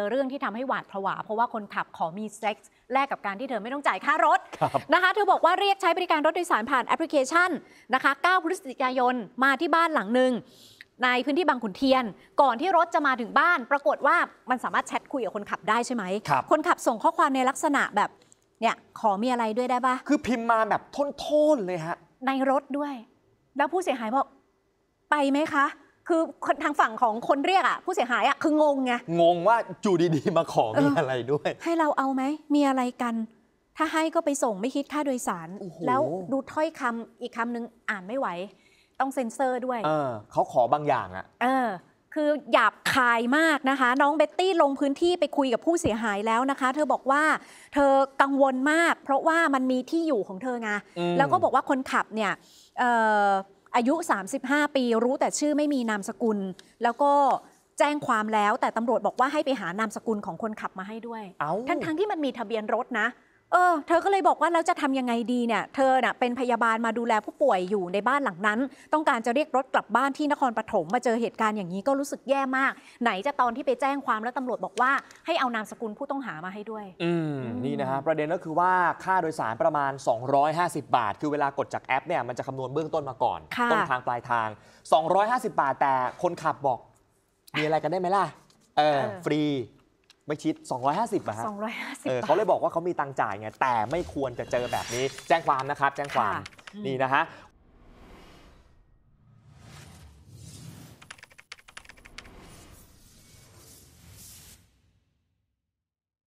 อเรื่องที่ทำให้หวาดผวา เพราะว่าคนขับขอมีเซ็กซ์แลกกับการที่เธอไม่ต้องจ่ายค่ารถนะคะเธอบอกว่าเรียกใช้บริการรถโดยสารผ่านแอปพลิเคชันนะคะ 9 พฤศจิกายนมาที่บ้านหลังหนึ่ง ในพื้นที่บางขุนเทียน ก่อนที่รถจะมาถึงบ้าน ปรากฏว่ามันสามารถแชทคุยกับคนขับได้ใช่ไหมคคนขับส่งข้อความในลักษณะแบบเนี่ยขอมีอะไรด้วยได้ปะคือพิมพ์มาแบบท่นๆเลยฮะ ในรถด้วย แล้วผู้เสียหายบอกไปไหมคะคือทางฝั่งของคนเรียกอ่ะผู้เสียหายอ่ะ คืองงไงงงว่าจูดี ๆ มาขอมีอะไรด้วย ให้เราเอาไหม มีอะไรกัน ถ้าให้ก็ไปส่งไม่คิดค่าโดยสาร แล้วดูถ้อยคำอีกคำนึงอ่านไม่ไหว ต้องเซ็นเซอร์ด้วยเออเขาขอบางอย่าง อ่ะเออ คือ หยาบคายมากนะคะ น้องเบ็ตตี้ลงพื้นที่ไปคุยกับผู้เสียหายแล้วนะคะ เธอบอกว่า เธอกังวลมาก เพราะว่ามันมีที่อยู่ของเธอไงแล้วก็บอกว่าคนขับเนี่ย เอออายุ 35 ปี รู้แต่ชื่อไม่มีนามสกุล แล้วก็แจ้งความแล้ว แต่ตำรวจบอกว่าให้ไปหานามสกุลของคนขับมาให้ด้วย ทั้งๆทที่มันมีทะเบียนรถนะเออเธอก็เลยบอกว่าแล้วจะทำยังไงดีเนี่ยเธอน่ะเป็นพยาบาลมาดูแลผู้ป่วยอยู่ในบ้านหลังนั้น ต้องการจะเรียกรถกลับบ้านที่นครปฐมมาเจอเหตุการณ์อย่างนี้ก็รู้สึกแย่มาก ไหนจะตอนที่ไปแจ้งความแล้วตำรวจบอกว่าให้เอานามสกุลผู้ต้องหามาให้ด้วย อืมนี่นะฮะประเด็นก็คือว่าค่าโดยสารประมาณ 250 บาท คือเวลากดจากแอปเนี่ยมันจะคำนวณเบื้องต้นมาก่อนต้นทางปลายทาง 250 บาท แต่คนขับบอก มีอะไรกันได้ไหมล่ะเออฟรีไม่ชิด 250อะฮะ250เออเขาเลยบอกว่าเขามีตังจ่ายไง แต่ไม่ควรจะเจอแบบนี้ แจ้งความนะครับ แจ้งความ นี่นะฮะ